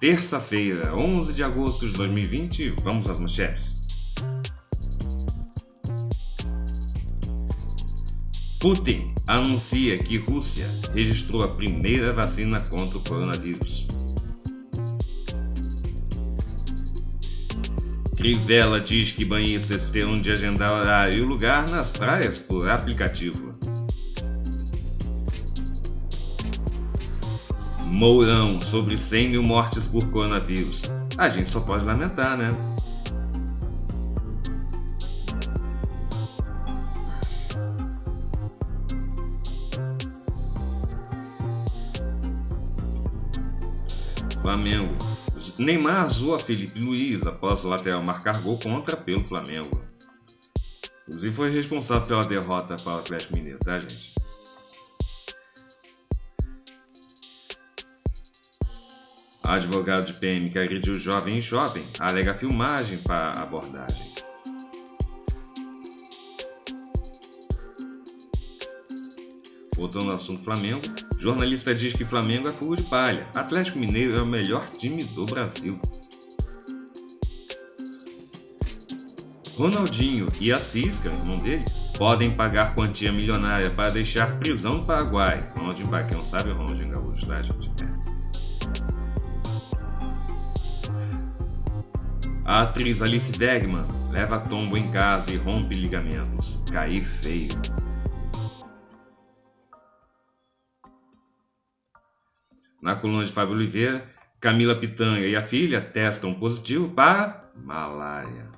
terça-feira, 11 de agosto de 2020. Vamos às manchetes. Putin anuncia que Rússia registrou a primeira vacina contra o coronavírus. Crivella diz que banhistas terão de agendar horário e lugar nas praias por aplicativo. Mourão sobre 100 mil mortes por coronavírus. A gente só pode lamentar, né? Flamengo. Neymar zoa Felipe Luiz após o lateral marcar gol contra pelo Flamengo. Inclusive foi responsável pela derrota para o Atlético Mineiro, tá, gente? Advogado de PM que agrediu jovem jovem alega filmagem para abordagem. Voltando ao assunto Flamengo, jornalista diz que Flamengo é fogo de palha. Atlético Mineiro é o melhor time do Brasil. Ronaldinho e a Cisca, é irmão dele, podem pagar quantia milionária para deixar prisão no Paraguai. Ronaldinho, para quem é não sabe, Ronaldinho Gaúcho, tá, gente? A atriz Alice Degman leva tombo em casa e rompe ligamentos. Cair feio. Na coluna de Fábio Oliveira, Camila Pitanga e a filha testam positivo para malária.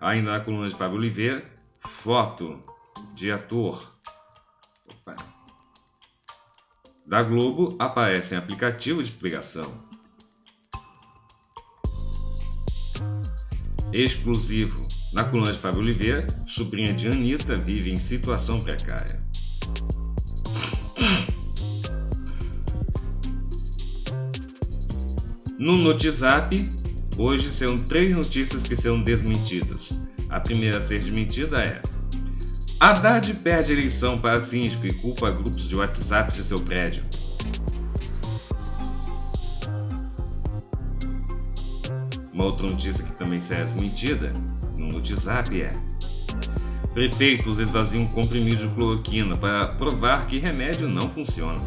Ainda na coluna de Fábio Oliveira, foto de ator. Opa. Da Globo aparecem aplicativos de pregação. exclusivo. Na coluna de Fábio Oliveira, sobrinha de Anitta vive em situação precária. No Notizap, hoje serão três notícias que serão desmentidas. A primeira a ser desmentida é: Haddad perde eleição para Sinsco e culpa grupos de WhatsApp de seu prédio. Uma outra notícia que também será mentida no WhatsApp é: Prefeitos esvaziam comprimido de cloroquina para provar que remédio não funciona.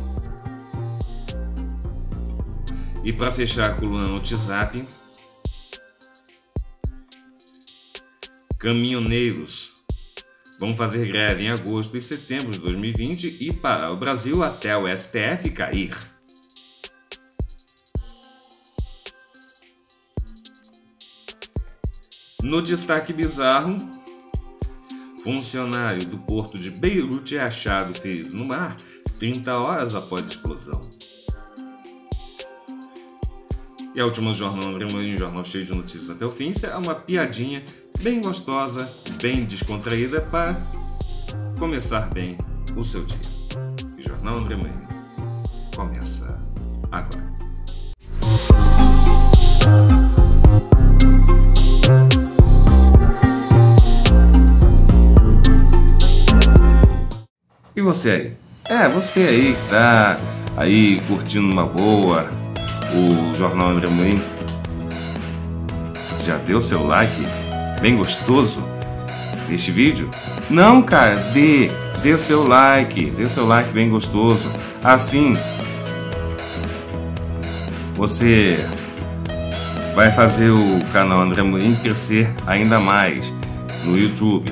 E para fechar a coluna no WhatsApp, caminhoneiros vão fazer greve em agosto e setembro de 2020 e parar o Brasil até o STF cair. No destaque bizarro, funcionário do porto de Beirute é achado ferido no mar 30 horas após a explosão. E a última jornal André um jornal cheio de notícias até o fim, será é uma piadinha bem gostosa, bem descontraída para começar bem o seu dia. E Jornal André Marinho começa agora. E você aí? É, você aí que tá aí curtindo uma boa o Jornal Embremoinho. Já deu seu like? Bem gostoso? Este vídeo? Não, cara, dê, dê seu like, dê seu like bem gostoso. Assim, você vai fazer o canal André Morim crescer ainda mais no YouTube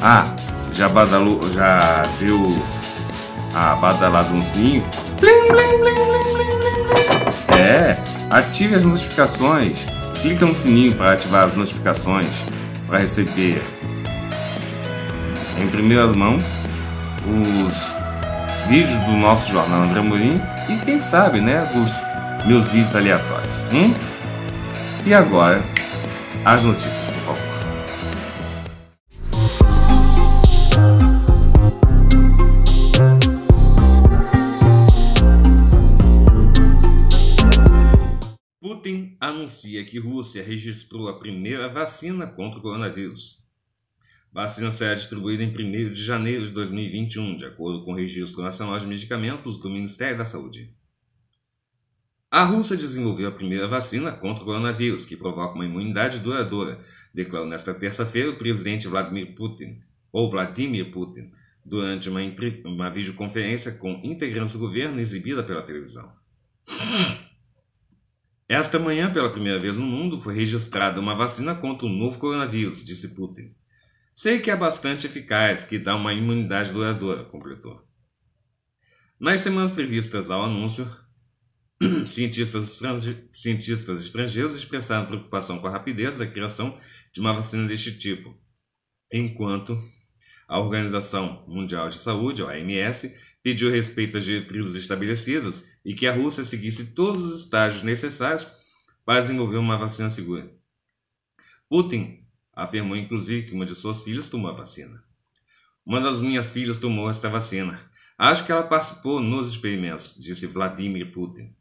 Ah, já badalou, já deu a badaladãozinho? Blim, blim, blim, é, ative as notificações. Clica no sininho para ativar as notificações para receber em primeira mão os vídeos do nosso jornal André Morim e quem sabe, né, dos meus vídeos aleatórios. Hum? E agora, as notícias. anuncia que Rússia registrou a primeira vacina contra o coronavírus. A vacina será distribuída em 1 de janeiro de 2021, de acordo com o Registro Nacional de Medicamentos do Ministério da Saúde. A Rússia desenvolveu a primeira vacina contra o coronavírus, que provoca uma imunidade duradoura, declarou nesta terça-feira o presidente Vladimir Putin, ou Vladimir Putin, durante uma, uma videoconferência com integrantes do governo exibida pela televisão. Esta manhã, pela primeira vez no mundo, foi registrada uma vacina contra o novo coronavírus, disse Putin. Sei que é bastante eficaz, que dá uma imunidade duradoura, completou. Nas semanas previstas ao anúncio, cientistas, cientistas estrangeiros expressaram preocupação com a rapidez da criação de uma vacina deste tipo, enquanto a Organização Mundial de Saúde, OMS, pediu respeito às diretrizes estabelecidas e que a Rússia seguisse todos os estágios necessários para desenvolver uma vacina segura. Putin afirmou, inclusive, que uma de suas filhas tomou a vacina. Uma das minhas filhas tomou esta vacina. Acho que ela participou nos experimentos, disse Vladimir Putin.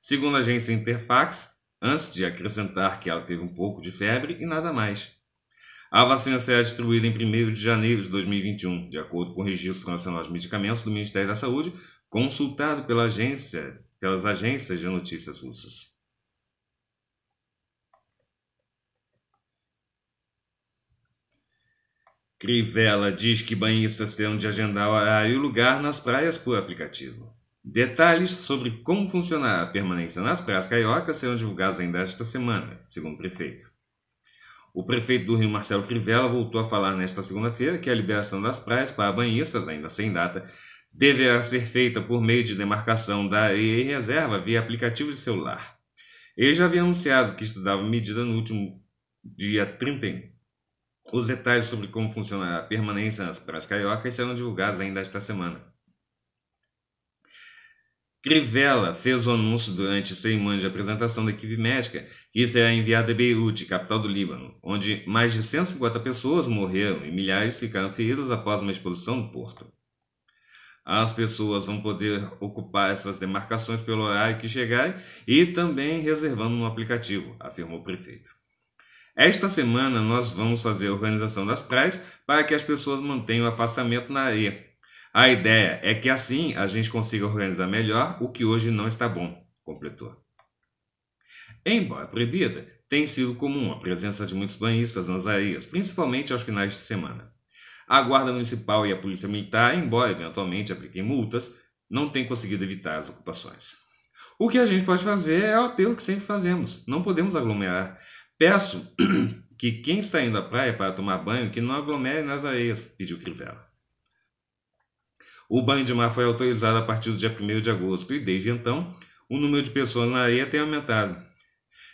Segundo a agência Interfax, antes de acrescentar que ela teve um pouco de febre e nada mais. A vacina será distribuída em 1 de janeiro de 2021, de acordo com o Registro Nacional de Medicamentos do Ministério da Saúde, consultado pela agência, pelas agências de notícias russas. Crivella diz que banhistas terão de agendar horário e lugar nas praias por aplicativo. Detalhes sobre como funcionará a permanência nas praias cariocas serão divulgados ainda esta semana, segundo o prefeito. O prefeito do Rio, Marcelo Crivella, voltou a falar nesta segunda-feira que a liberação das praias para banhistas, ainda sem data, deverá ser feita por meio de demarcação da areia e reserva via aplicativo de celular. Ele já havia anunciado que estudava medida no último dia 31. Os detalhes sobre como funcionará a permanência nas praias cariocas serão divulgados ainda esta semana. Crivella fez o anúncio durante cerimônia de apresentação da equipe médica que será é enviada a Beirute, capital do Líbano, onde mais de 150 pessoas morreram e milhares ficaram feridas após uma exposição no porto. As pessoas vão poder ocupar essas demarcações pelo horário que chegarem e também reservando no aplicativo, afirmou o prefeito. Esta semana nós vamos fazer a organização das praias para que as pessoas mantenham o afastamento na areia, a ideia é que assim a gente consiga organizar melhor o que hoje não está bom, completou. Embora proibida, tem sido comum a presença de muitos banhistas nas areias, principalmente aos finais de semana. A Guarda Municipal e a Polícia Militar, embora eventualmente apliquem multas, não têm conseguido evitar as ocupações. O que a gente pode fazer é o apelo que sempre fazemos: não podemos aglomerar. Peço que quem está indo à praia para tomar banho que não aglomere nas areias, pediu Crivella. O banho de mar foi autorizado a partir do dia 1 de agosto e, desde então, o número de pessoas na areia tem aumentado.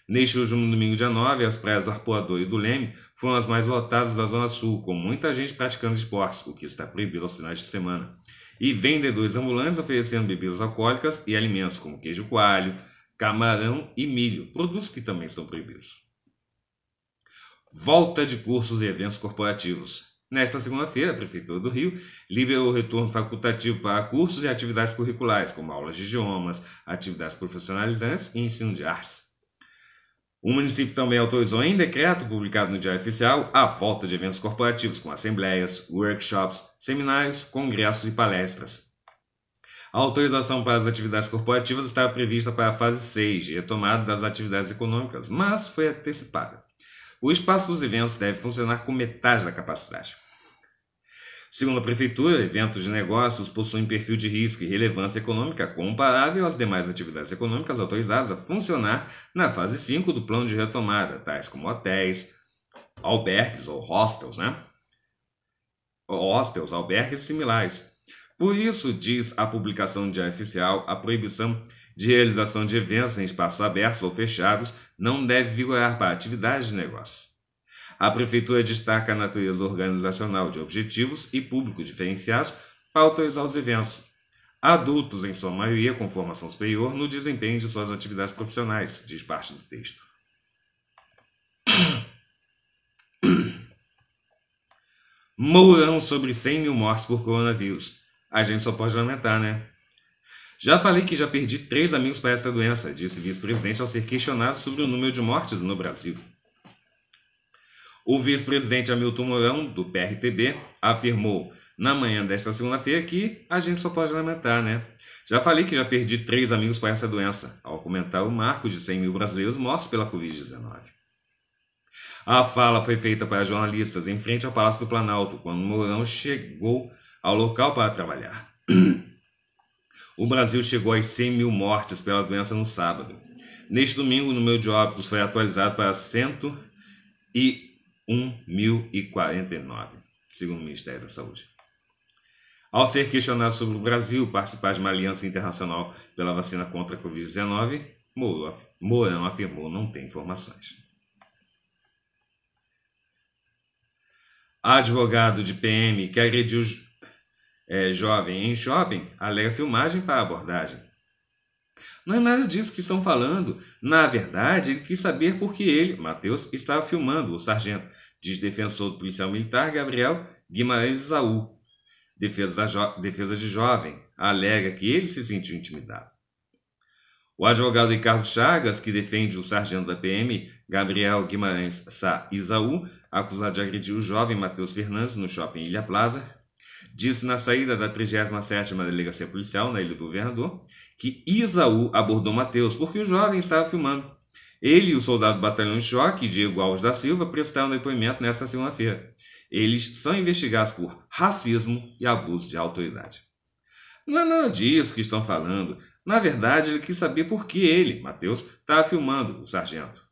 Neste último domingo, dia 9, as praias do Arpoador e do Leme foram as mais lotadas da Zona Sul, com muita gente praticando esportes, o que está proibido aos finais de semana. E vendedores ambulantes oferecendo bebidas alcoólicas e alimentos como queijo coalho, camarão e milho, produtos que também são proibidos. Volta de cursos e eventos corporativos. Nesta segunda-feira, a Prefeitura do Rio liberou o retorno facultativo para cursos e atividades curriculares, como aulas de idiomas, atividades profissionalizantes e ensino de artes. O município também autorizou em decreto publicado no Diário Oficial a volta de eventos corporativos, com assembleias, workshops, seminários, congressos e palestras. A autorização para as atividades corporativas estava prevista para a fase 6, de retomada das atividades econômicas, mas foi antecipada. O espaço dos eventos deve funcionar com metade da capacidade. Segundo a Prefeitura, eventos de negócios possuem perfil de risco e relevância econômica comparável às demais atividades econômicas autorizadas a funcionar na fase 5 do plano de retomada, tais como hotéis, albergues ou hostels, né? Hostels, albergues similares. Por isso, diz a publicação de oficial, a proibição de realização de eventos em espaços abertos ou fechados não deve vigorar para atividades de negócio. A Prefeitura destaca a natureza organizacional de objetivos e público diferenciados para autorizar os eventos, adultos, em sua maioria, com formação superior, no desempenho de suas atividades profissionais, diz parte do texto. Mourão sobre 100 mil mortes por coronavírus. A gente só pode lamentar, né? Já falei que já perdi três amigos para esta doença, disse o vice-presidente ao ser questionado sobre o número de mortes no Brasil. O vice-presidente Hamilton Mourão, do PRTB, afirmou na manhã desta segunda-feira que a gente só pode lamentar, né? Já falei que já perdi três amigos para essa doença, ao comentar o marco de 100 mil brasileiros mortos pela Covid-19. A fala foi feita para jornalistas em frente ao Palácio do Planalto, quando Mourão chegou ao local para trabalhar. O Brasil chegou às 100 mil mortes pela doença no sábado. Neste domingo, o número de óbitos foi atualizado para 101.049, segundo o Ministério da Saúde. Ao ser questionado sobre o Brasil participar de uma aliança internacional pela vacina contra a Covid-19, Mourão afirmou não ter informações. Advogado de PM que agrediu é, jovem em shopping, alega filmagem para abordagem. Não é nada disso que estão falando. Na verdade, ele quis saber por que ele, Mateus, estava filmando o sargento, diz defensor do policial militar Gabriel Guimarães Isaú. Defesa, defesa de jovem, alega que ele se sentiu intimidado. O advogado Ricardo Chagas, que defende o sargento da PM, Gabriel Guimarães Sá Isaú, acusado de agredir o jovem Matheus Fernandes no shopping Ilha Plaza, Disse na saída da 37ª Delegacia Policial, na Ilha do Governador, que Isaú abordou Mateus, porque o jovem estava filmando. Ele e o soldado do batalhão de choque, Diego Alves da Silva, prestaram depoimento nesta segunda-feira. Eles são investigados por racismo e abuso de autoridade. Não é nada disso que estão falando. Na verdade, ele quis saber por que ele, Mateus, estava filmando o sargento.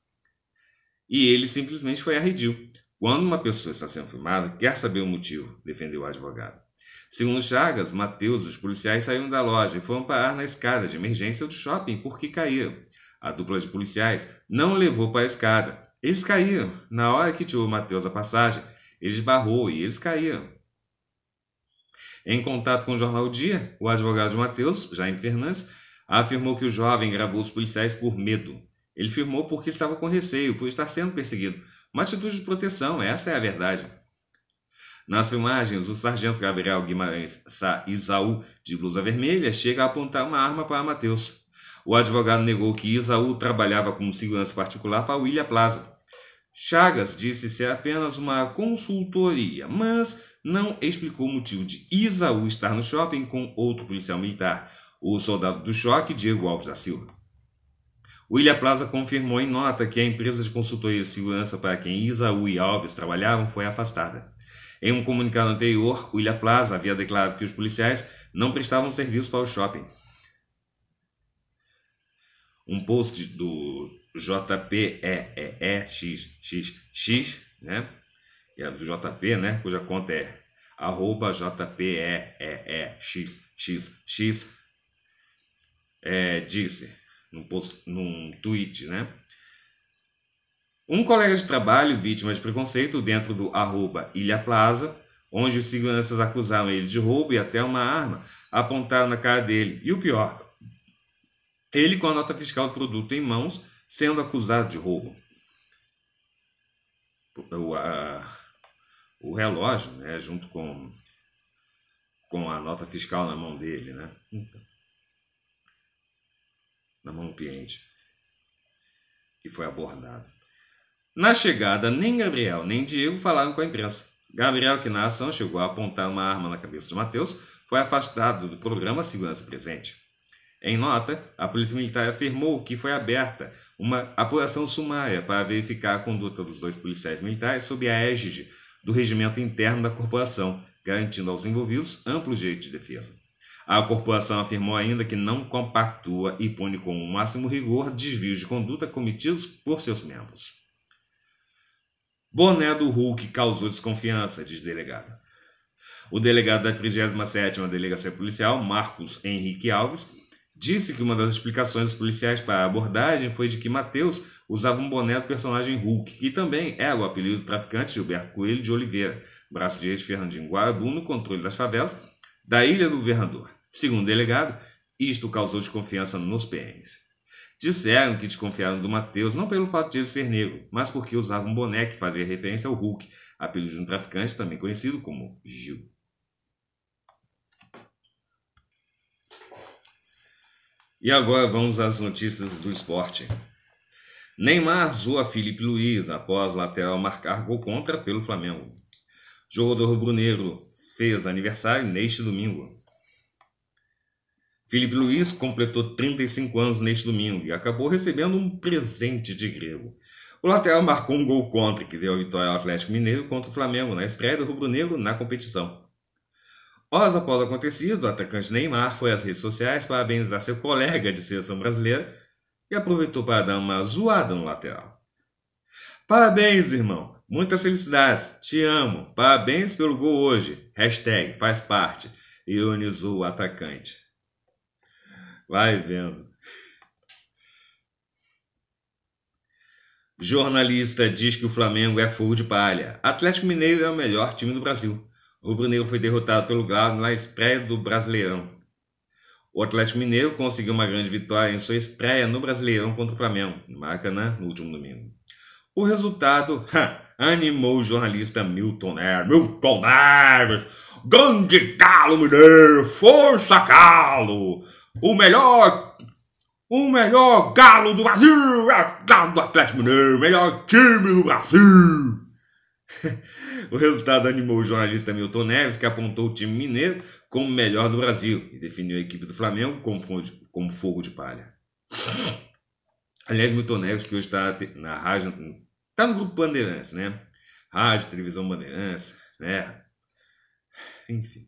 E ele simplesmente foi arredio. Quando uma pessoa está sendo filmada, quer saber o motivo, defendeu o advogado. Segundo Chagas, Mateus, os policiais saíram da loja e foram parar na escada de emergência do shopping porque caíram. A dupla de policiais não levou para a escada. Eles caíram. Na hora que tirou Mateus a passagem, ele esbarrou e eles caíram. Em contato com o jornal o Dia, o advogado de Mateus, Jaime Fernandes, afirmou que o jovem gravou os policiais por medo. Ele firmou porque estava com receio, por estar sendo perseguido. Uma atitude de proteção, essa é a verdade. Nas filmagens, o sargento Gabriel Guimarães Sa Isaú, de blusa vermelha, chega a apontar uma arma para matheus O advogado negou que Isaú trabalhava como segurança particular para William Plaza. Chagas disse ser apenas uma consultoria, mas não explicou o motivo de Isaú estar no shopping com outro policial militar, o soldado do choque Diego Alves da Silva. William Plaza confirmou em nota que a empresa de consultoria de segurança para quem Isaú e Alves trabalhavam foi afastada. Em um comunicado anterior, William Plaza havia declarado que os policiais não prestavam serviço para o shopping. Um post do JPEEXXX, né? É do JP, né? Cuja conta é arroba JPEEXXX, é, disse num, post, num tweet, né? Um colega de trabalho vítima de preconceito dentro do arroba Ilha Plaza, onde os seguranças acusaram ele de roubo e até uma arma, apontaram na cara dele. E o pior, ele com a nota fiscal do produto em mãos, sendo acusado de roubo. O, a, o relógio, né, junto com, com a nota fiscal na mão dele, né? Então, na mão do cliente, que foi abordado. Na chegada, nem Gabriel nem Diego falaram com a imprensa. Gabriel, que na ação chegou a apontar uma arma na cabeça de Mateus, foi afastado do programa Segurança Presente. Em nota, a Polícia Militar afirmou que foi aberta uma apuração sumária para verificar a conduta dos dois policiais militares sob a égide do regimento interno da corporação, garantindo aos envolvidos amplo direito de defesa. A corporação afirmou ainda que não compactua e pune com o máximo rigor desvios de conduta cometidos por seus membros. Boné do Hulk causou desconfiança, diz delegada. O delegado da 37ª Delegacia Policial, Marcos Henrique Alves, disse que uma das explicações dos policiais para a abordagem foi de que Mateus usava um boné do personagem Hulk, que também era o apelido do traficante Gilberto Coelho de Oliveira, braço direito de Fernandinho Guarabu no controle das favelas da Ilha do Governador. Segundo o delegado, isto causou desconfiança nos PMs. Disseram que desconfiaram do Mateus não pelo fato de ele ser negro, mas porque usava um boné que fazia referência ao Hulk, apelido de um traficante também conhecido como Gil. E agora vamos às notícias do esporte. Neymar zoa Felipe Luiz após lateral marcar gol contra pelo Flamengo. jogador bruneiro fez aniversário neste domingo. Felipe Luiz completou 35 anos neste domingo e acabou recebendo um presente de grego. O lateral marcou um gol contra, que deu a vitória ao Atlético Mineiro contra o Flamengo na estreia do Rubro Negro na competição. Horas após o acontecido, o atacante Neymar foi às redes sociais parabenizar seu colega de seleção brasileira e aproveitou para dar uma zoada no lateral. Parabéns, irmão! Muitas felicidades! Te amo! Parabéns pelo gol hoje! Hashtag faz parte! Ironizou o atacante. Vai vendo. Jornalista diz que o Flamengo é fogo de palha. Atlético Mineiro é o melhor time do Brasil. O Rubro-Negro foi derrotado pelo Galo na estreia do Brasileirão. O Atlético Mineiro conseguiu uma grande vitória em sua estreia no Brasileirão contra o Flamengo, no Maracanã, no último domingo. O resultado ha, animou o jornalista Milton Neves. Milton Neves! Grande Galo Mineiro! Força Galo! O melhor. O melhor galo do Brasil é o galo do Atlético Mineiro, o melhor time do Brasil. o resultado animou o jornalista Milton Neves, que apontou o time mineiro como o melhor do Brasil e definiu a equipe do Flamengo como, fonte, como fogo de palha. Aliás, Milton Neves, que hoje está na rádio, está no grupo Bandeirantes, né? Rádio, televisão Bandeirantes, né? Enfim.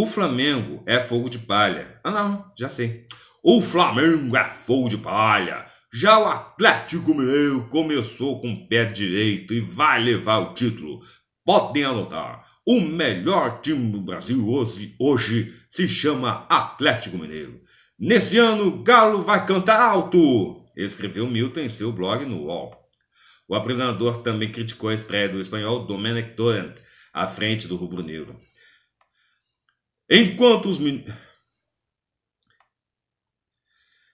O Flamengo é fogo de palha. Ah, não, já sei. O Flamengo é fogo de palha. Já o Atlético Mineiro começou com o pé direito e vai levar o título. Podem anotar. O melhor time do Brasil hoje, hoje se chama Atlético Mineiro. Nesse ano, Galo vai cantar alto, escreveu Milton em seu blog no UOL. O apresentador também criticou a estreia do espanhol Domenech Torrent à frente do rubro-negro. Enquanto os, min...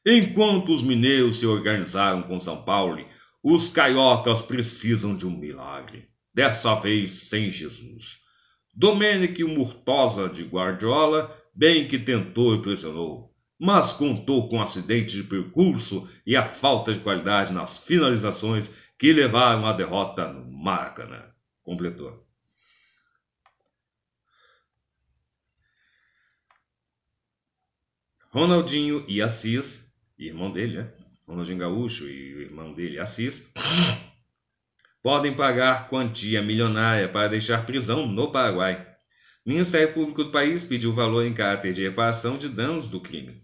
Enquanto os mineiros se organizaram com São Paulo, os caiocas precisam de um milagre, dessa vez sem Jesus. Domenico Murtosa de Guardiola bem que tentou e pressionou, mas contou com um acidente de percurso e a falta de qualidade nas finalizações que levaram à derrota no Maracanã. Completou. Ronaldinho e Assis, irmão dele, né? Ronaldinho Gaúcho e o irmão dele, Assis, podem pagar quantia milionária para deixar prisão no Paraguai. O Ministério Público do país pediu valor em caráter de reparação de danos do crime.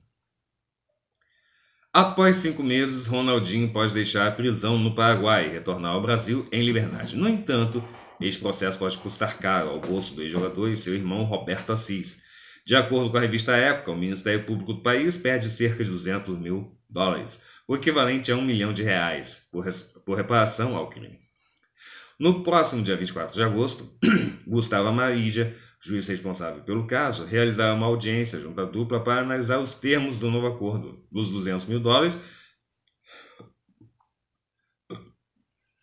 Após cinco meses, Ronaldinho pode deixar a prisão no Paraguai e retornar ao Brasil em liberdade. No entanto, este processo pode custar caro ao bolso do ex-jogador e seu irmão Roberto Assis, de acordo com a revista Época, o Ministério Público do país perde cerca de 200 mil dólares, o equivalente a um milhão de reais, por, por reparação ao crime. No próximo dia 24 de agosto, Gustavo Amarija, juiz responsável pelo caso, realizará uma audiência junto à dupla para analisar os termos do novo acordo dos 200 mil dólares.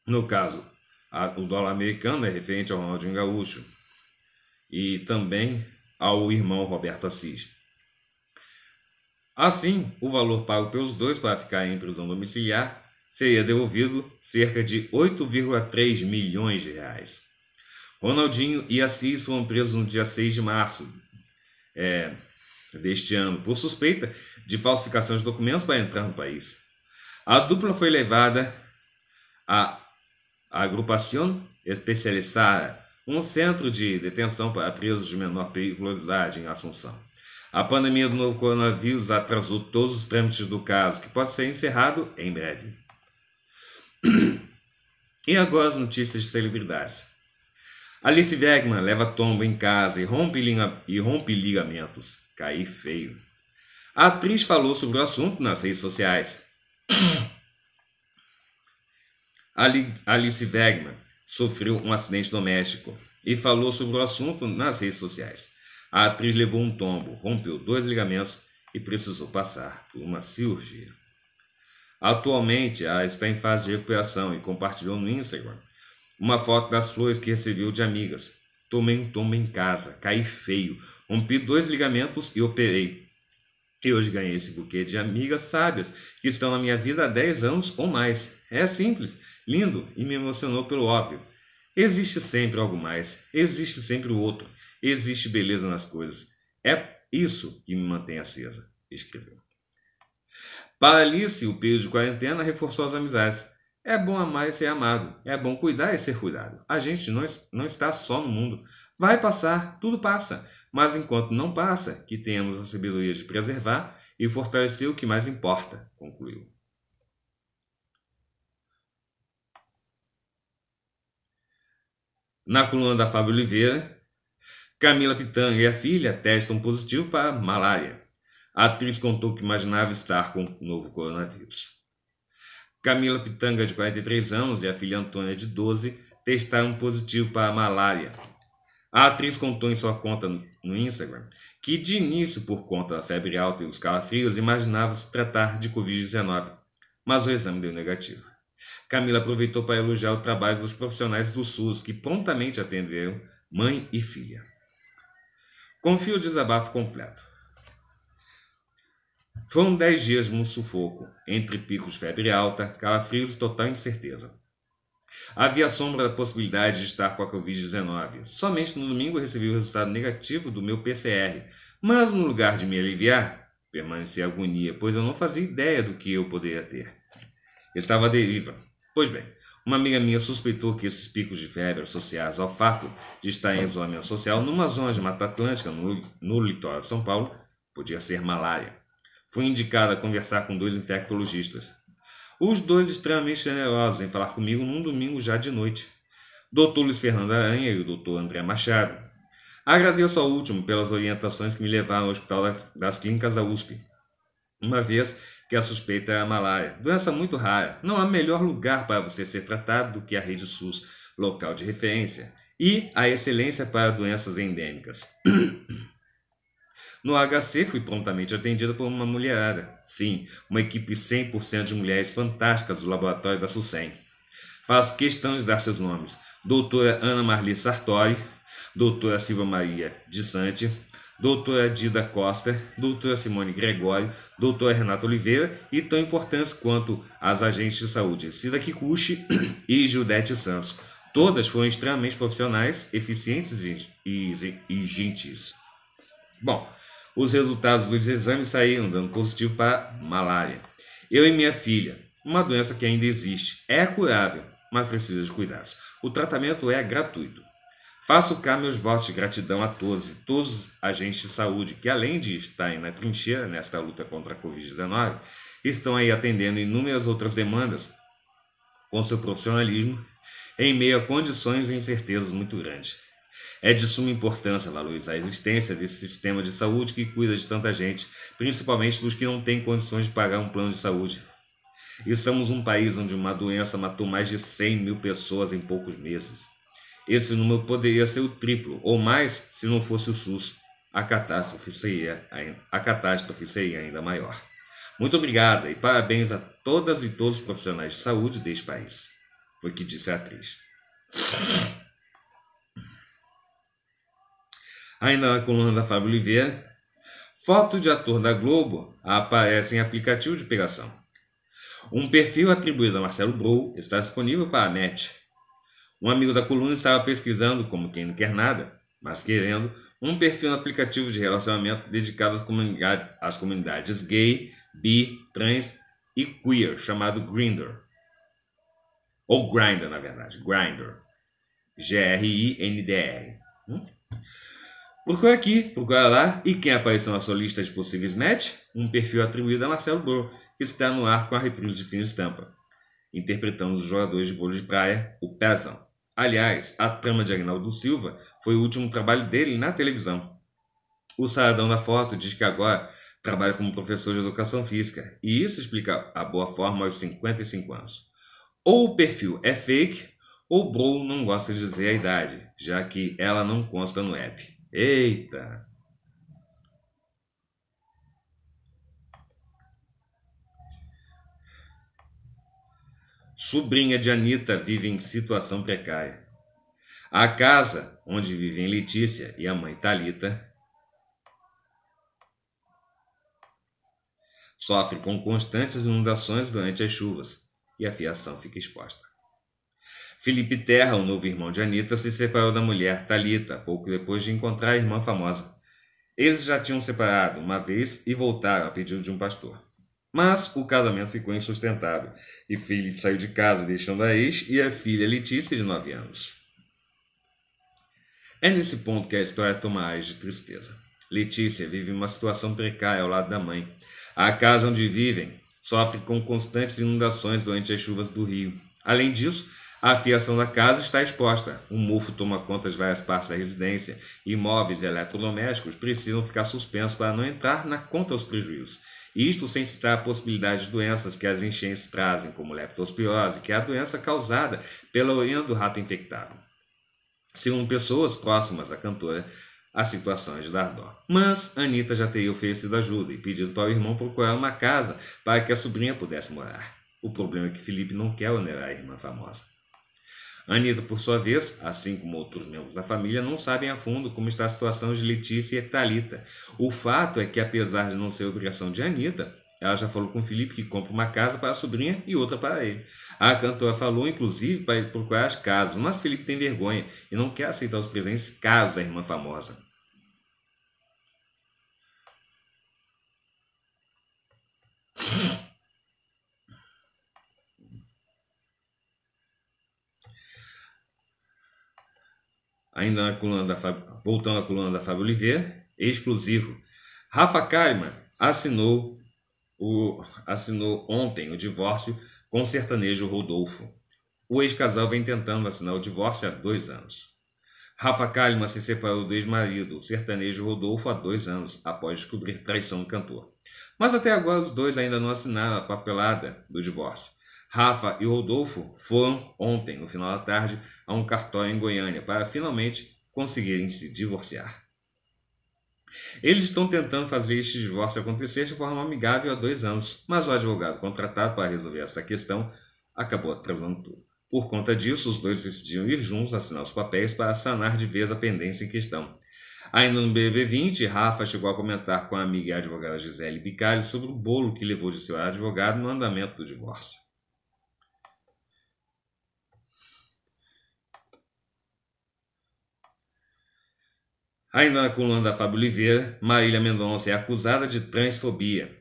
No caso, a, o dólar americano é referente ao Ronaldinho Gaúcho. E também ao irmão Roberto Assis. Assim, o valor pago pelos dois para ficar em prisão domiciliar seria devolvido cerca de 8,3 milhões de reais. Ronaldinho e Assis foram presos no dia 6 de março é, deste ano por suspeita de falsificação de documentos para entrar no país. A dupla foi levada à Agrupação Especializada um centro de detenção para presos de menor periculosidade em Assunção. A pandemia do novo coronavírus atrasou todos os trâmites do caso, que pode ser encerrado em breve. E agora as notícias de celebridades. Alice Wegman leva tombo em casa e rompe, e rompe ligamentos. Caí feio. A atriz falou sobre o assunto nas redes sociais. Alice Wegman sofreu um acidente doméstico e falou sobre o assunto nas redes sociais. A atriz levou um tombo, rompeu dois ligamentos e precisou passar por uma cirurgia. Atualmente, a está em fase de recuperação e compartilhou no Instagram uma foto das flores que recebeu de amigas. Tomei um tombo em casa, caí feio, rompi dois ligamentos e operei. E hoje ganhei esse buquê de amigas sábias que estão na minha vida há 10 anos ou mais. É simples, lindo e me emocionou pelo óbvio. Existe sempre algo mais, existe sempre o outro, existe beleza nas coisas. É isso que me mantém acesa, escreveu. Para Alice, o período de quarentena reforçou as amizades. É bom amar e ser amado. É bom cuidar e ser cuidado. A gente não, não está só no mundo. Vai passar, tudo passa. Mas enquanto não passa, que tenhamos a sabedoria de preservar e fortalecer o que mais importa, concluiu. Na coluna da Fábio Oliveira, Camila Pitanga e a filha testam positivo para malária. A atriz contou que imaginava estar com o novo coronavírus. Camila Pitanga, de 43 anos, e a filha Antônia, de 12, testaram positivo para malária. A atriz contou em sua conta no Instagram que, de início, por conta da febre alta e os calafrios, imaginava se tratar de Covid-19, mas o exame deu negativo. Camila aproveitou para elogiar o trabalho dos profissionais do SUS, que prontamente atenderam mãe e filha. Confio o desabafo completo. Foram dez dias num sufoco, entre picos de febre alta, calafrios e total incerteza. Havia sombra da possibilidade de estar com a Covid-19. Somente no domingo recebi o resultado negativo do meu PCR, mas no lugar de me aliviar, permaneci agonia, pois eu não fazia ideia do que eu poderia ter. Ele estava à deriva. Pois bem, uma amiga minha suspeitou que esses picos de febre associados ao fato de estar em isolamento social numa zona de Mata Atlântica, no, no litoral de São Paulo, podia ser malária. Fui indicada a conversar com dois infectologistas. Os dois extremamente generosos em falar comigo num domingo já de noite. Dr. Luiz Fernando Aranha e o Dr. André Machado. Agradeço ao último pelas orientações que me levaram ao Hospital das Clínicas da USP. Uma vez que a suspeita é a malária, doença muito rara. Não há melhor lugar para você ser tratado do que a rede SUS, local de referência, e a excelência para doenças endêmicas. No HC fui prontamente atendida por uma mulherada. Sim, uma equipe 100% de mulheres fantásticas do laboratório da SUSEM. Faço questão de dar seus nomes. Doutora Ana Marli Sartori, doutora Silva Maria de Sante, doutora Dida Costa, doutora Simone Gregório, doutora Renata Oliveira e tão importantes quanto as agentes de saúde Cida Kikuchi e Gildete Santos. Todas foram extremamente profissionais, eficientes e, e, e gentis. Bom, os resultados dos exames saíram dando positivo para malária. Eu e minha filha, uma doença que ainda existe, é curável, mas precisa de cuidados. O tratamento é gratuito. Faço cá meus votos de gratidão a todos e todos os agentes de saúde que, além de estarem na trincheira nesta luta contra a Covid-19, estão aí atendendo inúmeras outras demandas com seu profissionalismo em meio a condições e incertezas muito grandes. É de suma importância valorizar a existência desse sistema de saúde que cuida de tanta gente, principalmente dos que não têm condições de pagar um plano de saúde. Estamos um país onde uma doença matou mais de 100 mil pessoas em poucos meses esse número poderia ser o triplo ou mais se não fosse o SUS. A catástrofe seria, a catástrofe seria ainda maior. Muito obrigada e parabéns a todas e todos os profissionais de saúde deste país. Foi o que disse a atriz. Ainda na coluna da Fábio Oliveira, foto de ator da Globo aparece em aplicativo de pegação. Um perfil atribuído a Marcelo Brou está disponível para a NET, um amigo da coluna estava pesquisando, como quem não quer nada, mas querendo, um perfil no aplicativo de relacionamento dedicado às, comunidade, às comunidades gay, bi, trans e queer, chamado Grindr. Ou Grindr, na verdade. Grindr. G-R-I-N-D-R. Hum? Procura aqui, procura lá. E quem apareceu na sua lista de possíveis match? Um perfil atribuído a Marcelo Bro, que está no ar com a reprise de fina estampa. Interpretando os jogadores de vôlei de praia, o Pezão. Aliás, A Trama de Agnaldo Silva foi o último trabalho dele na televisão. O Saradão da Foto diz que agora trabalha como professor de educação física, e isso explica a boa forma aos 55 anos. Ou o perfil é fake, ou Bro não gosta de dizer a idade, já que ela não consta no app. Eita! sobrinha de Anita, vive em situação precária. A casa onde vivem Letícia e a mãe Talita sofre com constantes inundações durante as chuvas e a fiação fica exposta. Felipe Terra, o novo irmão de Anita, se separou da mulher Talita pouco depois de encontrar a irmã famosa. Eles já tinham separado uma vez e voltaram a pedido de um pastor. Mas o casamento ficou insustentável e Philip saiu de casa deixando a ex e a filha Letícia, de 9 anos. É nesse ponto que a história toma as de tristeza. Letícia vive uma situação precária ao lado da mãe. A casa onde vivem sofre com constantes inundações durante as chuvas do rio. Além disso, a fiação da casa está exposta. O mofo toma conta de várias partes da residência. Imóveis e eletrodomésticos precisam ficar suspensos para não entrar na conta dos prejuízos. Isto sem citar a possibilidade de doenças que as enchentes trazem, como leptospirose, que é a doença causada pela orina do rato infectado. Segundo pessoas próximas à cantora, a situação é de dar dó. Mas Anitta já teria oferecido ajuda e pedido para o irmão procurar uma casa para que a sobrinha pudesse morar. O problema é que Felipe não quer onerar a irmã famosa. Anitta, por sua vez, assim como outros membros da família, não sabem a fundo como está a situação de Letícia e Talita. O fato é que, apesar de não ser obrigação de Anitta, ela já falou com o Felipe que compra uma casa para a sobrinha e outra para ele. A cantora falou, inclusive, para procurar as casas, mas Felipe tem vergonha e não quer aceitar os presentes caso da irmã famosa. ainda na coluna da Fábio, voltando à coluna da Fábio Oliveira, exclusivo. Rafa Kalimann assinou, o, assinou ontem o divórcio com o sertanejo Rodolfo. O ex-casal vem tentando assinar o divórcio há dois anos. Rafa Kalimann se separou do ex-marido, o sertanejo Rodolfo, há dois anos, após descobrir traição do cantor. Mas até agora os dois ainda não assinaram a papelada do divórcio. Rafa e Rodolfo foram ontem, no final da tarde, a um cartório em Goiânia para finalmente conseguirem se divorciar. Eles estão tentando fazer este divórcio acontecer de forma amigável há dois anos, mas o advogado contratado para resolver essa questão acabou atrasando tudo. Por conta disso, os dois decidiram ir juntos assinar os papéis para sanar de vez a pendência em questão. Ainda no BB20, Rafa chegou a comentar com a amiga e advogada Gisele Bicalho sobre o bolo que levou de seu advogado no andamento do divórcio. Ainda na coluna da Fábio Oliveira, Marília Mendonça é acusada de transfobia.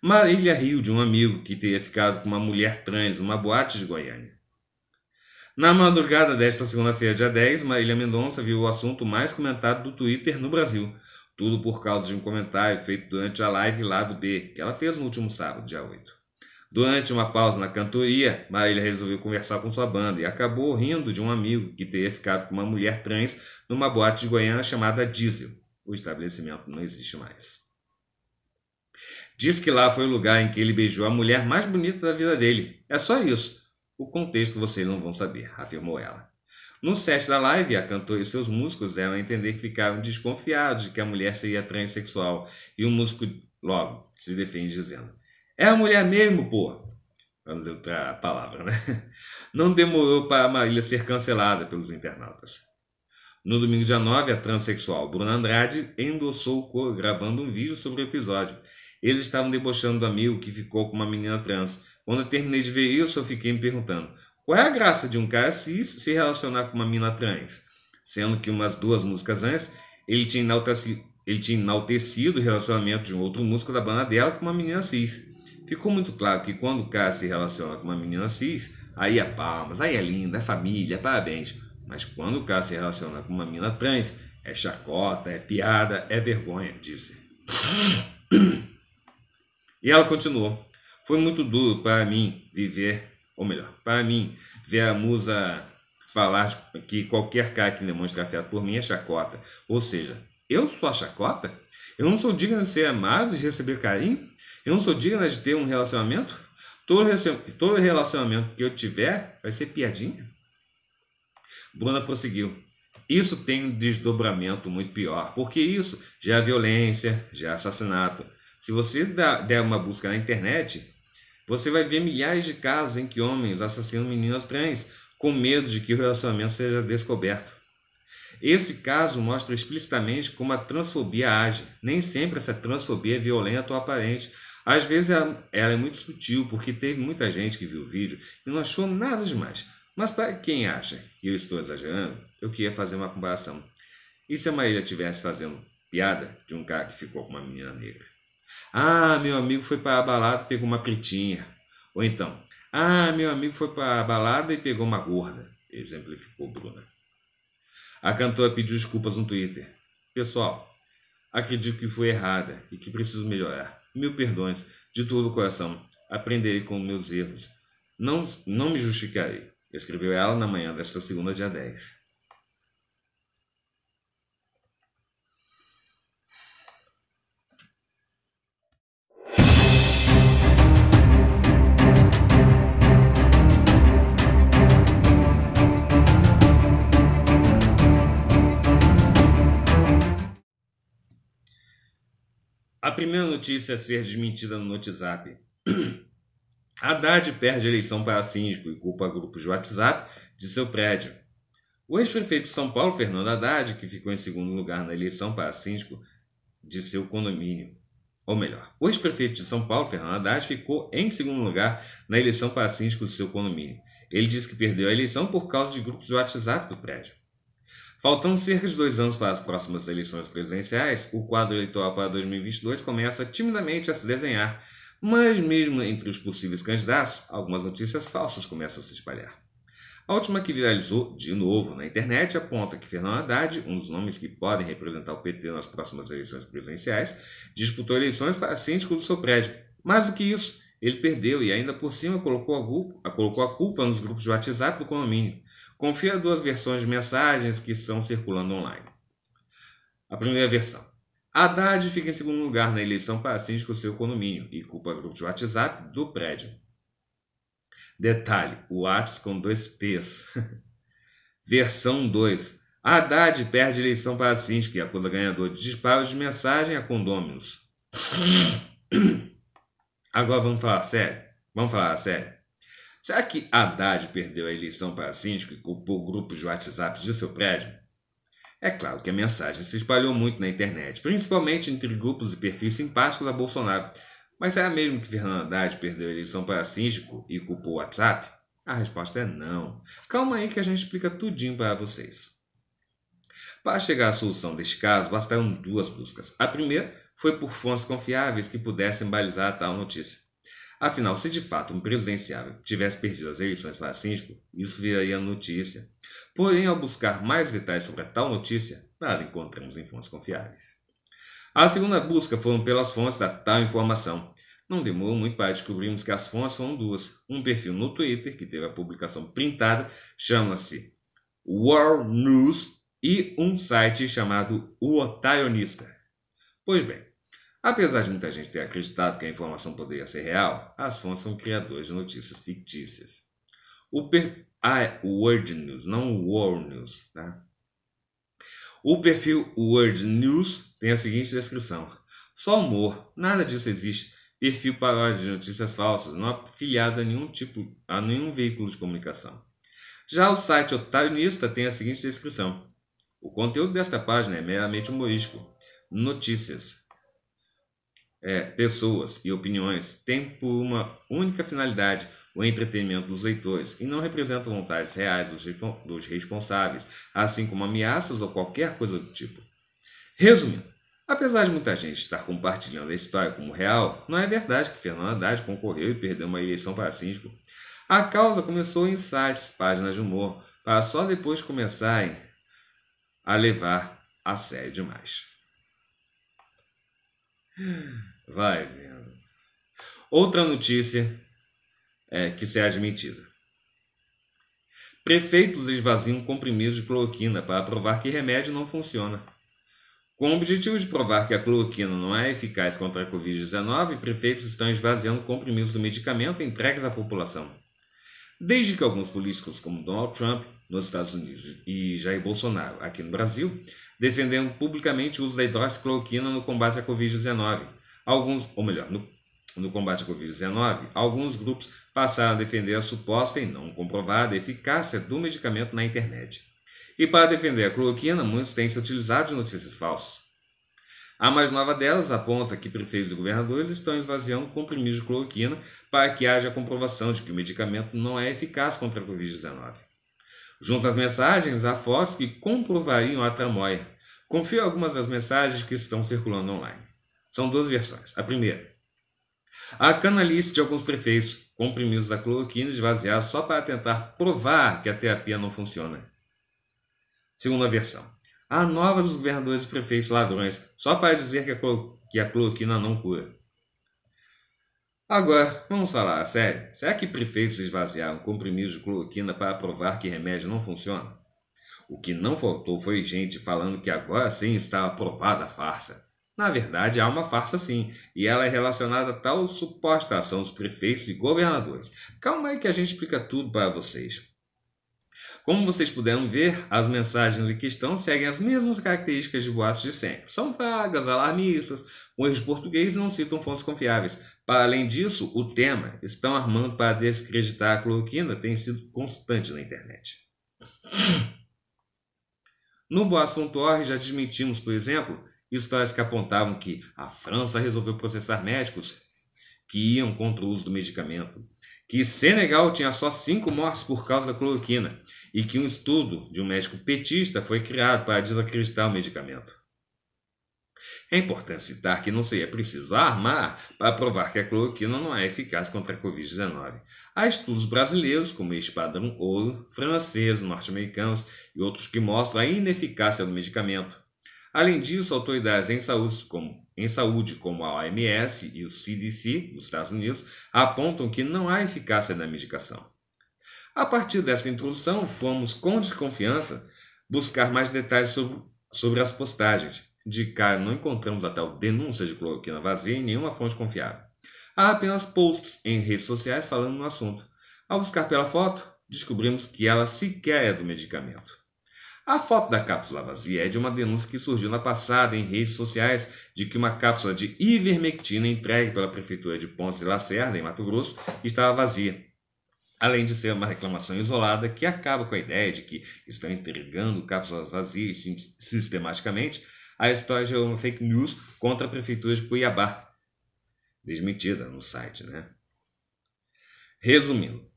Marília riu de um amigo que teria ficado com uma mulher trans numa boate de Goiânia. Na madrugada desta segunda-feira, dia 10, Marília Mendonça viu o assunto mais comentado do Twitter no Brasil. Tudo por causa de um comentário feito durante a live lá do B, que ela fez no último sábado, dia 8. Durante uma pausa na cantoria, Marília resolveu conversar com sua banda e acabou rindo de um amigo que teria ficado com uma mulher trans numa boate de Goiânia chamada Diesel. O estabelecimento não existe mais. Diz que lá foi o lugar em que ele beijou a mulher mais bonita da vida dele. É só isso. O contexto vocês não vão saber, afirmou ela. No set da live, a cantora e seus músicos deram a entender que ficaram desconfiados de que a mulher seria transexual, e o músico logo se defende dizendo: é a mulher mesmo, pô, Para nos outra palavra, né? Não demorou para a Marília ser cancelada pelos internautas. No domingo dia 9, a transexual Bruna Andrade endossou o cor, gravando um vídeo sobre o episódio. Eles estavam debochando do amigo que ficou com uma menina trans. Quando eu terminei de ver isso, eu fiquei me perguntando: qual é a graça de um cara se, se relacionar com uma menina trans? Sendo que umas duas músicas antes, ele tinha enaltecido, ele tinha enaltecido o relacionamento de um outro músico da banda dela com uma menina cis. Ficou muito claro que quando o cara se relaciona com uma menina cis, aí é palmas, aí é linda, é família, é parabéns. Mas quando o cara se relaciona com uma menina trans, é chacota, é piada, é vergonha, disse. E ela continuou. Foi muito duro para mim viver, ou melhor, para mim ver a musa falar que qualquer cara que demonstra afeto por mim é chacota. Ou seja, eu sou a chacota? Eu não sou digno de ser amado, de receber carinho? Eu não sou digna de ter um relacionamento? Todo, todo relacionamento que eu tiver vai ser piadinha? Bruna prosseguiu. Isso tem um desdobramento muito pior, porque isso já é violência, já é assassinato. Se você der uma busca na internet, você vai ver milhares de casos em que homens assassinam meninas trans com medo de que o relacionamento seja descoberto. Esse caso mostra explicitamente como a transfobia age. Nem sempre essa transfobia é violenta ou aparente, às vezes ela, ela é muito sutil, porque teve muita gente que viu o vídeo e não achou nada demais. Mas para quem acha que eu estou exagerando, eu queria fazer uma comparação. E se a Marília estivesse fazendo piada de um cara que ficou com uma menina negra? Ah, meu amigo foi para a balada e pegou uma pretinha. Ou então, ah, meu amigo foi para a balada e pegou uma gorda. Exemplificou Bruna. A cantora pediu desculpas no Twitter. Pessoal, acredito que fui errada e que preciso melhorar mil perdões, de todo o coração. Aprenderei com meus erros. Não, não me justificarei, escreveu ela na manhã desta segunda, dia 10. A primeira notícia a ser desmentida no WhatsApp. Haddad perde a eleição para síndico e culpa grupos de WhatsApp de seu prédio. O ex-prefeito de São Paulo, Fernando Haddad, que ficou em segundo lugar na eleição para síndico de seu condomínio, ou melhor, o ex-prefeito de São Paulo, Fernando Haddad, ficou em segundo lugar na eleição para síndico de seu condomínio. Ele disse que perdeu a eleição por causa de grupos de WhatsApp do prédio. Faltando cerca de dois anos para as próximas eleições presidenciais, o quadro eleitoral para 2022 começa timidamente a se desenhar, mas mesmo entre os possíveis candidatos, algumas notícias falsas começam a se espalhar. A última que viralizou de novo na internet aponta que Fernando Haddad, um dos nomes que podem representar o PT nas próximas eleições presidenciais, disputou eleições para síndico do seu prédio. Mais do que isso, ele perdeu e ainda por cima colocou a, culpa nos grupos de WhatsApp do condomínio. Confira duas versões de mensagens que estão circulando online. A primeira versão. Haddad fica em segundo lugar na eleição para síndico seu condomínio e culpa grupo de WhatsApp do prédio. Detalhe, o Whats com dois P's. Versão 2. Haddad perde eleição para síndico e acusa ganhador de disparos de mensagem a condôminos. Agora vamos falar sério. Vamos falar sério. Será que Haddad perdeu a eleição para síndico e culpou grupos de WhatsApp de seu prédio? É claro que a mensagem se espalhou muito na internet, principalmente entre grupos e perfis simpáticos a Bolsonaro. Mas será mesmo que Fernando Haddad perdeu a eleição para síndico e culpou o WhatsApp? A resposta é não. Calma aí que a gente explica tudinho para vocês. Para chegar à solução deste caso, bastaram duas buscas. A primeira foi por fontes confiáveis que pudessem balizar a tal notícia. Afinal, se de fato um presidenciável tivesse perdido as eleições para síndico, isso viraria notícia. Porém, ao buscar mais detalhes sobre a tal notícia, nada encontramos em fontes confiáveis. A segunda busca foram pelas fontes da tal informação. Não demorou muito para descobrirmos que as fontes foram duas. Um perfil no Twitter, que teve a publicação printada, chama-se World News, e um site chamado O Otarionista. Pois bem, Apesar de muita gente ter acreditado que a informação poderia ser real, as fontes são criadores de notícias fictícias. O, per... ah, é, Word News, não o World News. Tá? O perfil Word News tem a seguinte descrição: só humor, nada disso existe. Perfil paródia de notícias falsas, não afiliado a nenhum tipo, a nenhum veículo de comunicação. Já o site Otário tem a seguinte descrição: o conteúdo desta página é meramente humorístico. Notícias, é, pessoas e opiniões têm por uma única finalidade o entretenimento dos leitores e não representam vontades reais dos, responsáveis, assim como ameaças ou qualquer coisa do tipo. Resumindo, apesar de muita gente estar compartilhando a história como real, não é verdade que Fernando Haddad concorreu e perdeu uma eleição para síndico. A causa começou em sites, páginas de humor, para só depois começarem a levar a sério demais. Vai vendo. Outra notícia é que se é admitida. Prefeitos esvaziam comprimidos de cloroquina para provar que remédio não funciona. Com o objetivo de provar que a cloroquina não é eficaz contra a Covid-19, prefeitos estão esvaziando comprimidos do medicamento entregues à população. Desde que alguns políticos, como Donald Trump, nos Estados Unidos, e Jair Bolsonaro, aqui no Brasil, defendendo publicamente o uso da hidroxicloroquina no combate à Covid-19, Alguns, ou melhor, no, no combate à Covid-19, alguns grupos passaram a defender a suposta e não comprovada eficácia do medicamento na internet. E para defender a cloroquina, muitos têm se utilizado de notícias falsas. A mais nova delas aponta que prefeitos e governadores estão esvaziando comprimidos de cloroquina para que haja comprovação de que o medicamento não é eficaz contra a Covid-19. Junto às mensagens, há fotos que comprovariam a tramóia. Confio algumas das mensagens que estão circulando online. São duas versões. A primeira. A canalice de alguns prefeitos, comprimidos da cloroquina esvaziados só para tentar provar que a terapia não funciona. Segunda versão. A nova dos governadores e prefeitos ladrões, só para dizer que a, que a cloroquina não cura. Agora, vamos falar a sério. Será que prefeitos esvaziaram comprimidos de cloroquina para provar que remédio não funciona? O que não faltou foi gente falando que agora sim estava aprovada a farsa. Na verdade, há uma farsa sim, e ela é relacionada a tal suposta ação dos prefeitos e governadores. Calma aí que a gente explica tudo para vocês. Como vocês puderam ver, as mensagens em questão seguem as mesmas características de boatos de sempre. São vagas, alarmistas, com erros portugueses não citam fontes confiáveis. Para além disso, o tema estão armando para descreditar a cloroquina tem sido constante na internet. No boatos.org já desmentimos, por exemplo, Histórias que apontavam que a França resolveu processar médicos que iam contra o uso do medicamento, que Senegal tinha só cinco mortes por causa da cloroquina e que um estudo de um médico petista foi criado para desacreditar o medicamento. É importante citar que não seria preciso armar para provar que a cloroquina não é eficaz contra a Covid-19. Há estudos brasileiros, como Espadão Ouro, franceses, norte-americanos e outros que mostram a ineficácia do medicamento. Além disso, autoridades em saúde, como, em saúde, como a OMS e o CDC dos Estados Unidos, apontam que não há eficácia na medicação. A partir desta introdução, fomos com desconfiança buscar mais detalhes sobre, sobre as postagens. De cara, não encontramos até tal denúncia de cloroquina vazia em nenhuma fonte confiável. Há apenas posts em redes sociais falando no assunto. Ao buscar pela foto, descobrimos que ela sequer é do medicamento. A foto da cápsula vazia é de uma denúncia que surgiu na passada em redes sociais de que uma cápsula de ivermectina entregue pela Prefeitura de Pontes de Lacerda, em Mato Grosso, estava vazia. Além de ser uma reclamação isolada que acaba com a ideia de que estão entregando cápsulas vazias sistematicamente, a história gerou uma fake news contra a Prefeitura de Cuiabá. Desmentida no site, né? Resumindo,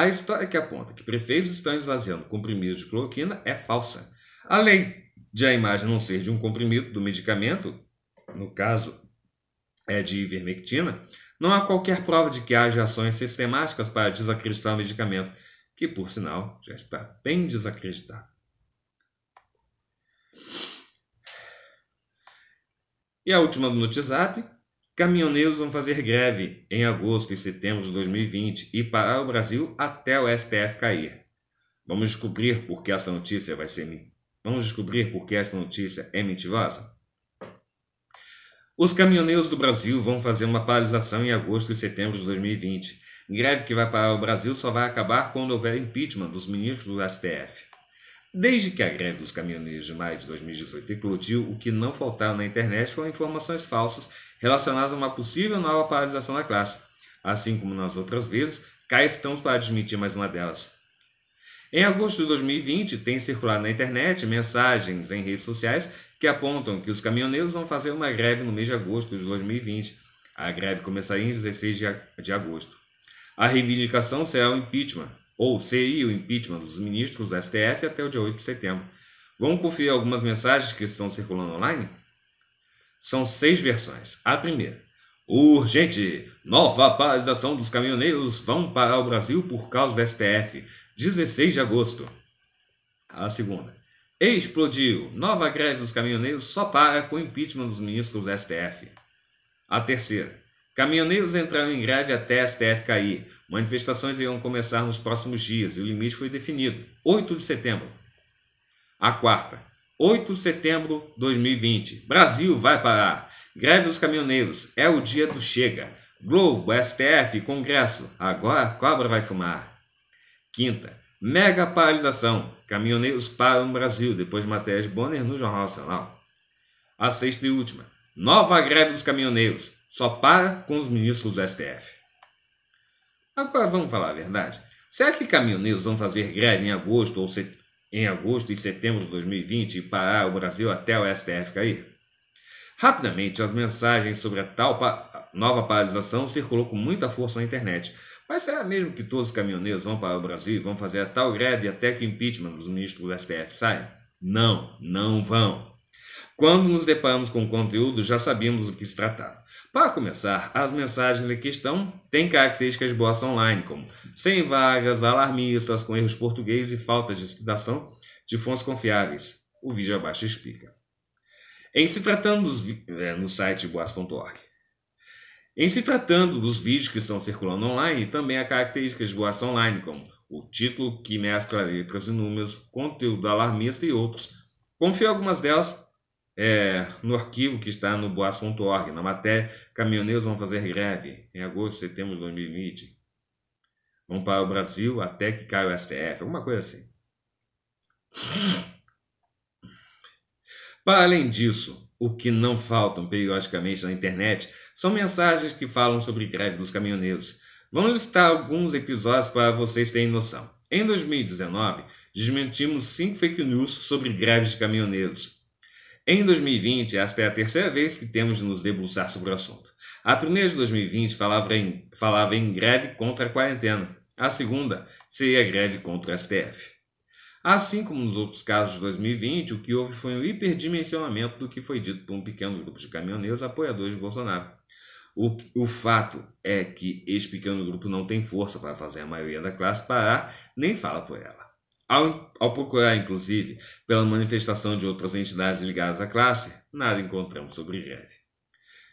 a história que aponta que prefeitos estão esvaziando comprimidos de cloroquina é falsa. além de a imagem não ser de um comprimido do medicamento, no caso é de ivermectina, não há qualquer prova de que haja ações sistemáticas para desacreditar o medicamento, que por sinal já está bem desacreditado. E a última do WhatsApp Caminhoneiros vão fazer greve em agosto e setembro de 2020 e parar o Brasil até o STF cair. Vamos descobrir por que essa notícia vai ser Vamos descobrir por que essa notícia é mentirosa? Os caminhoneiros do Brasil vão fazer uma paralisação em agosto e setembro de 2020. Greve que vai parar o Brasil só vai acabar quando houver impeachment dos ministros do STF. Desde que a greve dos caminhoneiros de maio de 2018 eclodiu, o que não faltava na internet foram informações falsas relacionadas a uma possível nova paralisação da classe. Assim como nas outras vezes, cá estamos para desmentir mais uma delas. Em agosto de 2020, tem circulado na internet mensagens em redes sociais que apontam que os caminhoneiros vão fazer uma greve no mês de agosto de 2020. A greve começaria em 16 de agosto. A reivindicação será o impeachment, ou seria o impeachment dos ministros do STF até o dia 8 de setembro. Vamos conferir algumas mensagens que estão circulando online? São seis versões. A primeira. Urgente! Nova paralisação dos caminhoneiros vão parar o Brasil por causa do STF. 16 de agosto. A segunda. Explodiu! Nova greve dos caminhoneiros só para com impeachment dos ministros do STF. A terceira. Caminhoneiros entraram em greve até a STF cair. Manifestações irão começar nos próximos dias e o limite foi definido. 8 de setembro. A quarta. 8 de setembro de 2020. Brasil vai parar. Greve dos caminhoneiros. É o dia do chega. Globo, STF, Congresso. Agora a cobra vai fumar. Quinta. Mega paralisação. Caminhoneiros param no Brasil depois de matérias Bonner no Jornal Nacional. A sexta e última. Nova greve dos caminhoneiros. Só para com os ministros do STF. Agora vamos falar a verdade. Será que caminhoneiros vão fazer greve em agosto ou set... em agosto e setembro de 2020 e parar o Brasil até o STF cair? Rapidamente, as mensagens sobre a tal pa... nova paralisação circulou com muita força na internet. Mas será mesmo que todos os caminhoneiros vão para o Brasil e vão fazer a tal greve até que o impeachment dos ministros do STF saia? Não, não vão. Quando nos deparamos com o conteúdo, já sabíamos o que se tratava. Para começar, as mensagens em questão têm características boas online, como sem vagas, alarmistas, com erros português e faltas de citação de fontes confiáveis. O vídeo abaixo explica. Em se tratando dos é, no site boas.org. Em se tratando dos vídeos que estão circulando online, também há características boas online, como o título que mescla letras e números, conteúdo alarmista e outros. Confie algumas delas é, no arquivo que está no boas.org, na matéria Caminhoneiros vão fazer greve em agosto, setembro de 2020. Vão para o Brasil até que caia o STF, alguma coisa assim. Para além disso, o que não faltam periodicamente na internet são mensagens que falam sobre greve dos caminhoneiros. Vamos listar alguns episódios para vocês terem noção. Em 2019, desmentimos cinco fake news sobre greves de caminhoneiros. Em 2020, esta é a terceira vez que temos de nos debruçar sobre o assunto. A primeira de 2020 falava em, falava em greve contra a quarentena. A segunda seria a greve contra o STF. Assim como nos outros casos de 2020, o que houve foi um hiperdimensionamento do que foi dito por um pequeno grupo de caminhoneiros apoiadores de Bolsonaro. O, o fato é que esse pequeno grupo não tem força para fazer a maioria da classe parar, nem fala por ela. Ao, ao, procurar, inclusive, pela manifestação de outras entidades ligadas à classe, nada encontramos sobre greve.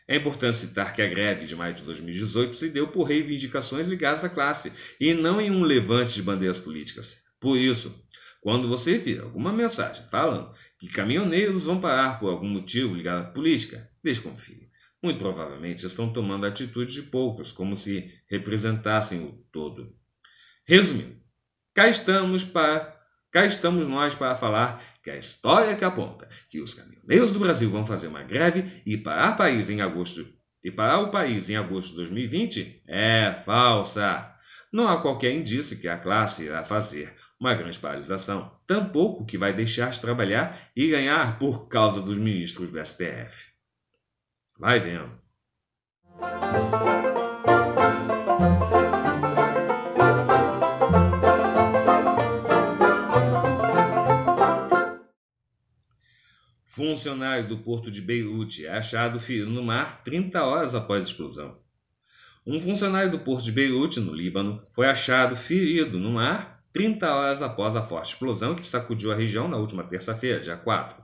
É importante citar que a greve de maio de 2018 se deu por reivindicações ligadas à classe e não em um levante de bandeiras políticas. Por isso, quando você vir alguma mensagem falando que caminhoneiros vão parar por algum motivo ligado à política, desconfie. Muito provavelmente estão tomando a atitude de poucos, como se representassem o todo. Resumindo, Cá estamos para Cá estamos nós para falar que a história que aponta que os caminhoneiros do Brasil vão fazer uma greve e parar o país em agosto e parar o país em agosto de 2020 é falsa. Não há qualquer indício que a classe irá fazer uma grande paralisação, tampouco que vai deixar de trabalhar e ganhar por causa dos ministros do STF. Vai vendo. Funcionário do porto de Beirute é achado ferido no mar 30 horas após a explosão. Um funcionário do porto de Beirute, no Líbano, foi achado ferido no mar 30 horas após a forte explosão que sacudiu a região na última terça-feira, dia 4.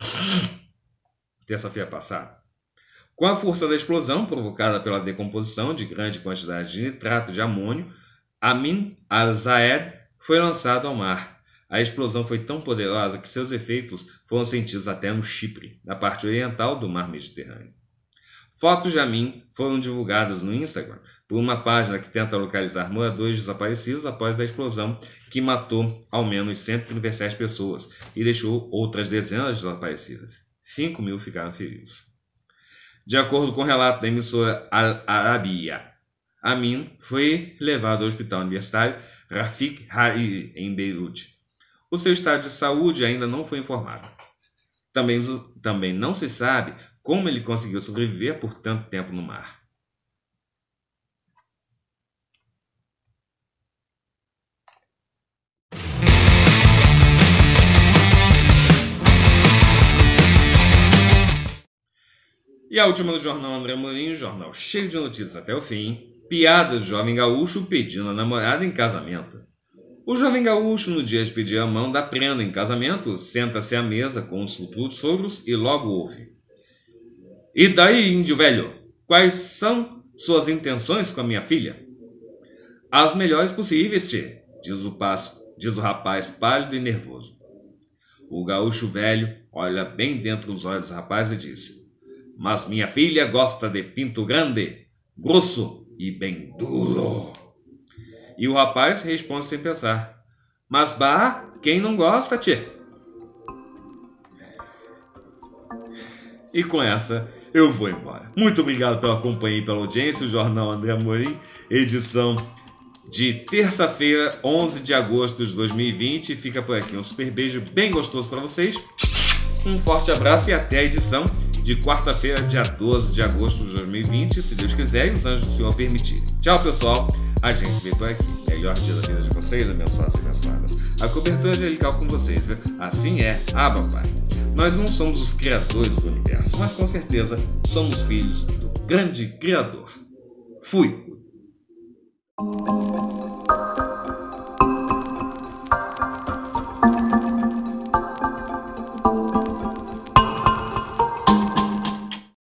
Terça-feira passada. Com a força da explosão provocada pela decomposição de grande quantidade de nitrato de amônio, Amin al-Zaed foi lançado ao mar a explosão foi tão poderosa que seus efeitos foram sentidos até no Chipre, na parte oriental do mar Mediterrâneo. Fotos de Amin foram divulgadas no Instagram por uma página que tenta localizar moradores desaparecidos após a explosão que matou ao menos 137 pessoas e deixou outras dezenas desaparecidas. 5 mil ficaram feridos. De acordo com o um relato da emissora Al Arabiya, Amin foi levado ao hospital universitário Rafik Hariri, em Beirute, o seu estado de saúde ainda não foi informado. Também, também não se sabe como ele conseguiu sobreviver por tanto tempo no mar. E a última do Jornal André Mourinho, jornal cheio de notícias até o fim. Piada do jovem gaúcho pedindo a namorada em casamento. O jovem gaúcho, no dia de pedir a mão da prenda em casamento, senta-se à mesa com os futuros sogros e logo ouve. E daí, índio velho, quais são suas intenções com a minha filha? As melhores possíveis, tia, diz o, passo, diz o rapaz pálido e nervoso. O gaúcho velho olha bem dentro dos olhos do rapaz e diz: Mas minha filha gosta de pinto grande, grosso e bem duro. E o rapaz responde sem pensar: Mas bah, quem não gosta, tchê? E com essa, eu vou embora. Muito obrigado pela companhia e pela audiência. O Jornal André Amorim, edição de terça-feira, 11 de agosto de 2020. Fica por aqui. Um super beijo bem gostoso para vocês. Um forte abraço e até a edição de quarta-feira, dia 12 de agosto de 2020, se Deus quiser e os anjos do Senhor permitirem. Tchau, pessoal. A gente veio aqui, melhor dia da vida de vocês, né, abençoados e abençoadas. A cobertura angelical com vocês, viu? Assim é, ah papai. Nós não somos os criadores do universo, mas com certeza somos filhos do grande criador. Fui!